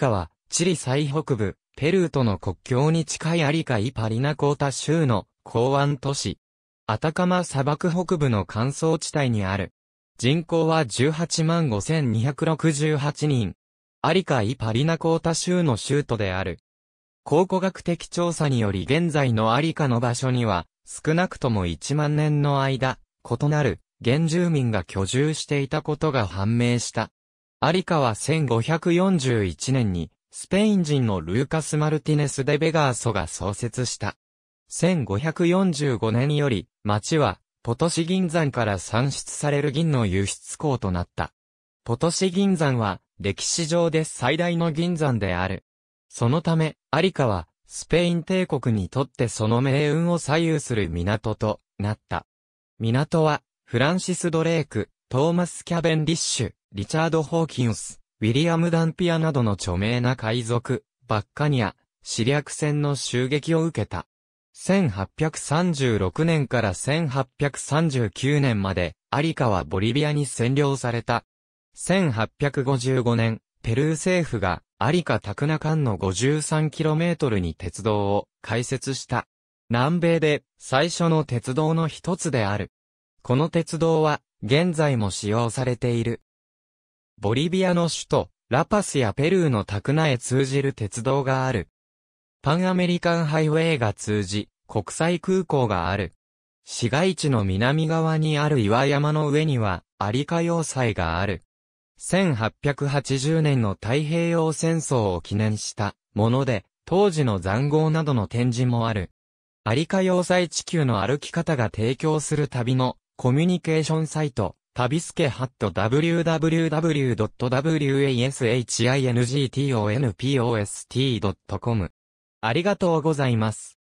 下は、チリ最北部、ペルーとの国境に近いアリカイパリナコータ州の港湾都市。アタカマ砂漠北部の乾燥地帯にある。人口は18万5268人。アリカイパリナコータ州の州都である。考古学的調査により現在のアリカの場所には、少なくとも1万年の間、異なる、原住民が居住していたことが判明した。アリカは1541年に、スペイン人のルーカス・マルティネス・デ・ベガーソが創設した。1545年より、町は、ポトシ銀山から産出される銀の輸出港となった。ポトシ銀山は、歴史上で最大の銀山である。そのため、アリカは、スペイン帝国にとってその命運を左右する港となった。港は、フランシス・ドレーク、トーマス・キャベンディッシュ、リチャード・ホーキンス、ウィリアム・ダンピアなどの著名な海賊、バッカニア、死略戦の襲撃を受けた。1836年から1839年まで、アリカはボリビアに占領された。1855年、ペルー政府が、アリカ・タクナカンの 53km に鉄道を開設した。南米で最初の鉄道の一つである。この鉄道は現在も使用されている。ボリビアの首都、ラパスやペルーのタクナへ通じる鉄道がある。パンアメリカンハイウェイが通じ、国際空港がある。市街地の南側にある岩山の上には、アリカ要塞がある。1880年の太平洋戦争を記念したもので、当時の残壕などの展示もある。アリカ要塞地球の歩き方が提供する旅のコミュニケーションサイト、旅ビスケハット www.washinGtonpost.com ありがとうございます。